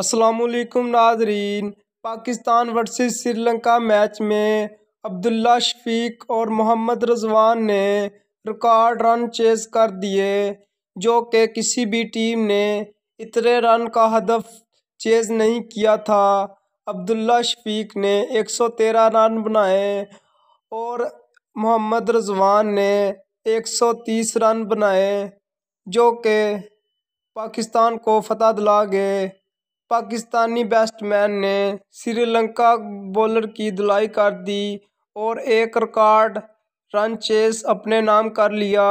असलकम नाजरीन Pakistan versus Sri Lanka match में अब्दुल्ला शफीक और मोहम्मद रजवान ने रिकॉर्ड रन चेस कर दिए जो कि किसी भी टीम ने इतने रन का हदफ चेज नहीं किया था अब्दुल्ला शफीक ने 113 रन बनाए और मोहम्मद रजवान ने 130 रन बनाए जो कि पाकिस्तान को फतह दिला गए पाकिस्तानी बैट्समैन ने श्रीलंका बॉलर की धुलाई कर दी और एक रिकॉर्ड रन चेस अपने नाम कर लिया